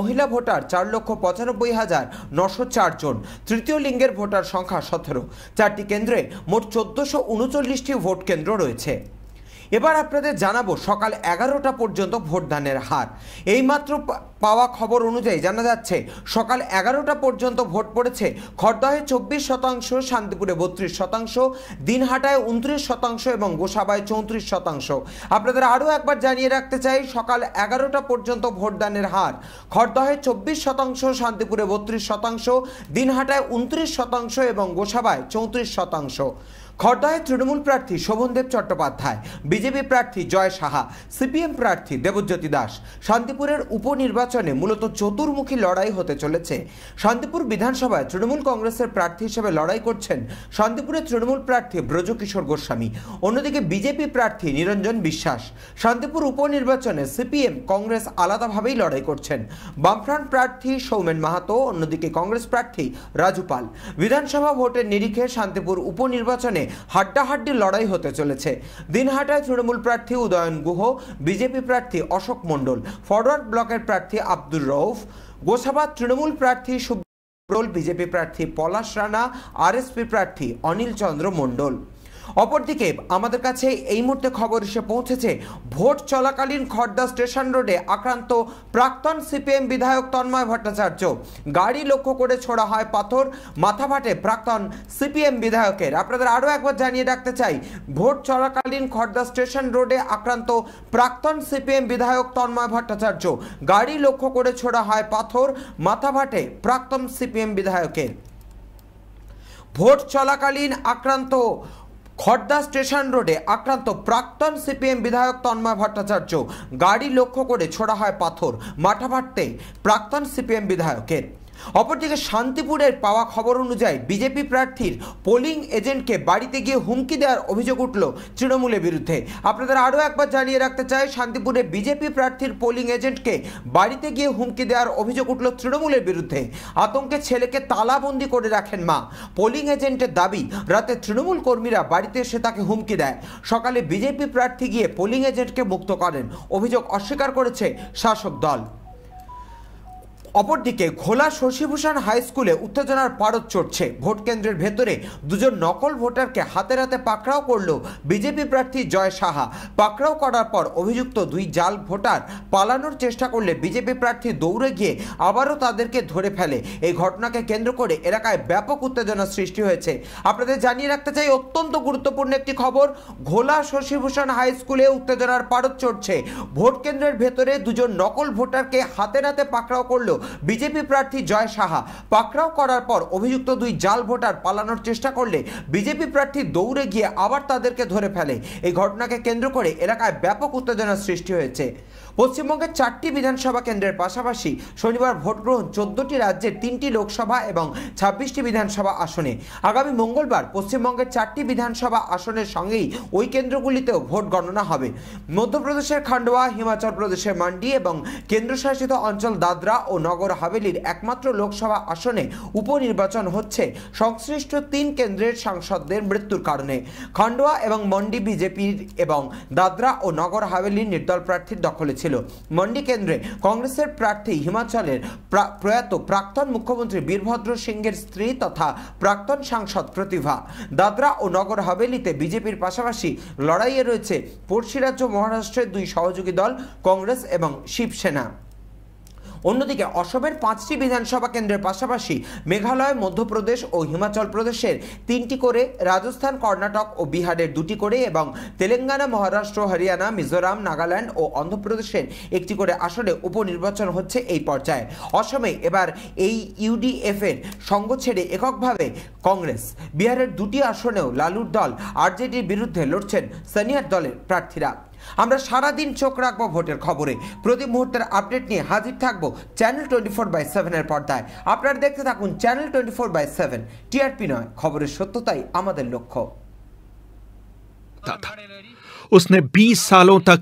মহিলা ভোটার চার লক্ষ পঁচানব্বই হাজার নশো চারজন তৃতীয় লিঙ্গের ভোটার সংখ্যা সতেরো চারটি কেন্দ্রে মোট চোদ্দোশো উনচল্লিশটি ভোট কেন্দ্র রয়েছে এবার আপনাদের জানাবো সকাল এগারোটা পর্যন্ত ভোটদানের হার এইমাত্র পাওয়া খবর অনুযায়ী জানা যাচ্ছে সকাল এগারোটা পর্যন্ত ভোট পড়েছে খড়দহে চব্বিশ শতাংশ শান্তিপুরে বত্রিশ শতাংশ দিনহাটায় উনত্রিশ শতাংশ এবং গোসাবায় চৌত্রিশ শতাংশ আপনাদের আরও একবার জানিয়ে রাখতে চাই সকাল এগারোটা পর্যন্ত ভোটদানের হার খড়দহে চব্বিশ শতাংশ শান্তিপুরে বত্রিশ শতাংশ দিনহাটায় উনত্রিশ শতাংশ এবং গোসাবায় চৌত্রিশ শতাংশ খড়দায় তৃণমূল প্রার্থী শোভনদেব চট্টোপাধ্যায় বিজেপি প্রার্থী জয় সাহা সিপিএম প্রার্থী দেবজ্যোতি দাস শান্তিপুরের উপনির্বাচনে মূলত চতুর্মুখী লড়াই হতে চলেছে শান্তিপুর বিধানসভায় তৃণমূল কংগ্রেসের প্রার্থী হিসেবে লড়াই করছেন শান্তিপুরের তৃণমূল প্রার্থী ব্রজকিশোর গোস্বামী অন্যদিকে বিজেপি প্রার্থী নিরঞ্জন বিশ্বাস শান্তিপুর উপনির্বাচনে সিপিএম কংগ্রেস আলাদাভাবেই লড়াই করছেন বামফ্রন্ট প্রার্থী সৌমেন মাহাতো অন্যদিকে কংগ্রেস প্রার্থী রাজুপাল বিধানসভা ভোটের নিরিখে শান্তিপুর উপনির্বাচনে হাড্ডাহাড্ডি লড়াই হতে চলেছে দিনহাটায় তৃণমূল প্রার্থী উদয়ন গুহ বিজেপি প্রার্থী অশোক মণ্ডল ফরওয়ার্ড ব্লকের প্রার্থী আব্দুর রৌফ গোসাবাদ তৃণমূল প্রার্থী সুব্রল বিজেপি প্রার্থী পলাশ রানা আরএসপি প্রার্থী অনিল চন্দ্র মণ্ডল অপরদিকে আমাদের কাছে এই মুহূর্তে খবর এসে পৌঁছেছে ভোট চলাকালীন খড়দা স্টেশন রোডে আক্রান্ত প্রাক্তন সিপিএম বিধায়ক তন্ময় ভট্টাচার্য গাড়ি লক্ষ্য করে ছোড়া হয় পাথর মাথা ফাটে প্রাক্তন সিপিএম বিধায়কের আপনাদের আরও একবার জানিয়ে রাখতে চাই ভোট চলাকালীন খড়দা স্টেশন রোডে আক্রান্ত প্রাক্তন সিপিএম বিধায়ক তন্ময় ভট্টাচার্য গাড়ি লক্ষ্য করে ছোড়া হয় পাথর মাথা ফাটে প্রাক্তন সিপিএম বিধায়কের ভোট চলাকালীন আক্রান্ত খড়দা স্টেশন রোডে আক্রান্ত প্রাক্তন সিপিএম বিধায়ক তন্ময় ভট্টাচার্য গাড়ি লক্ষ্য করে ছোড়া হয় পাথর মাঠা ভাটতে প্রাক্তন সিপিএম বিধায়কের অপরদিকে শান্তিপুরের পাওয়া খবর অনুযায়ী বিজেপি প্রার্থীর পোলিং এজেন্টকে বাড়িতে গিয়ে হুমকি দেওয়ার অভিযোগ উঠল তৃণমূলের বিরুদ্ধে আপনাদের আরও একবার জানিয়ে রাখতে চাই শান্তিপুরে বিজেপি প্রার্থীর পোলিং এজেন্টকে বাড়িতে গিয়ে হুমকি দেওয়ার অভিযোগ উঠল তৃণমূলের বিরুদ্ধে আতঙ্কে ছেলেকে তালাবন্দি করে রাখেন মা পোলিং এজেন্টের দাবি রাতে তৃণমূল কর্মীরা বাড়িতে এসে তাকে হুমকি দেয় সকালে বিজেপি প্রার্থী গিয়ে পোলিং এজেন্টকে মুক্ত করেন অভিযোগ অস্বীকার করেছে শাসক দল অপরদিকে ঘোলা শশীভূষণ হাই স্কুলে উত্তেজনার পারদ চড়ছে ভোট কেন্দ্রের ভেতরে দুজন নকল ভোটারকে হাতে হাতে পাকড়াও করল বিজেপি প্রার্থী জয় সাহা পাকড়াও করার পর অভিযুক্ত দুই জাল ভোটার পালানোর চেষ্টা করলে বিজেপি প্রার্থী দৌড়ে গিয়ে আবারও তাদেরকে ধরে ফেলে এই ঘটনাকে কেন্দ্র করে এলাকায় ব্যাপক উত্তেজনা সৃষ্টি হয়েছে আপনাদের জানিয়ে রাখতে চাই অত্যন্ত গুরুত্বপূর্ণ একটি খবর ঘোলা শশীভূষণ হাই স্কুলে উত্তেজনার পারদ চড়ছে ভোট কেন্দ্রের ভেতরে দুজন নকল ভোটারকে হাতে হাতে পাকড়াও করলো বিজেপি প্রার্থী জয় সাহা পাকড়াও করার পর অভিযুক্ত দুই জাল ভোটার পালানোর চেষ্টা করলে বিজেপি প্রার্থী দৌড়ে গিয়ে আবার তাদেরকে ধরে ফেলে এই ঘটনাকে কেন্দ্র করে এলাকায় ব্যাপক উত্তেজনার সৃষ্টি হয়েছে পশ্চিমবঙ্গের চারটি বিধানসভা কেন্দ্রের পাশাপাশি শনিবার ভোটগ্রহণ চোদ্দটি রাজ্যের তিনটি লোকসভা এবং ছাব্বিশটি বিধানসভা আসনে আগামী মঙ্গলবার পশ্চিমবঙ্গের চারটি বিধানসভা আসনের সঙ্গেই ওই কেন্দ্রগুলিতেও ভোট গণনা হবে মধ্যপ্রদেশের খান্ডোয়া হিমাচল প্রদেশের মান্ডি এবং কেন্দ্রশাসিত অঞ্চল দাদরা ও নগর হাভেলির একমাত্র লোকসভা আসনে উপনির্বাচন হচ্ছে সংশ্লিষ্ট তিন কেন্দ্রের সাংসদদের মৃত্যুর কারণে খান্ডোয়া এবং মন্ডি বিজেপির এবং দাদরা ও নগর হাভেলির নির্দল প্রার্থীর দখলে ছিল মন্ডি কেন্দ্রে কংগ্রেসের প্রার্থী হিমাচলের প্রয়াত প্রাক্তন মুখ্যমন্ত্রী বীরভদ্র সিংহের স্ত্রী তথা প্রাক্তন সাংসদ প্রতিভা দাদরা ও নগর হাভেলিতে বিজেপির পাশাপাশি লড়াইয়ে রয়েছে পড়শি রাজ্য মহারাষ্ট্রের দুই সহযোগী দল কংগ্রেস এবং শিবসেনা অন্যদিকে অসমের পাঁচটি বিধানসভা কেন্দ্রের পাশাপাশি মেঘালয় মধ্যপ্রদেশ ও হিমাচল প্রদেশের তিনটি করে রাজস্থান কর্ণাটক ও বিহারের দুটি করে এবং তেলেঙ্গানা মহারাষ্ট্র হরিয়ানা মিজোরাম নাগাল্যান্ড ও অন্ধ্রপ্রদেশের একটি করে আসনে উপনির্বাচন হচ্ছে এই পর্যায়ে অসমে এবার এই ইউডিএফের সঙ্গ ছেড়ে এককভাবে কংগ্রেস বিহারের দুটি আসনেও লালুর দল আরজেডির বিরুদ্ধে লড়ছেন সানিয়ার দলের প্রার্থীরা আমরা সারাদিন চোখ রাখবো ভোটের খবরে প্রতি মুহূর্তের আপডেট নিয়ে হাজির থাকবো চ্যানেল টোয়েন্টি ফোর বাই সেভেনের পর্দায় আপনারা দেখতে থাকুন channel twenty four by seven TRP নয় খবরের সত্যতাই আমাদের লক্ষ্য था उसने 20 सालों तक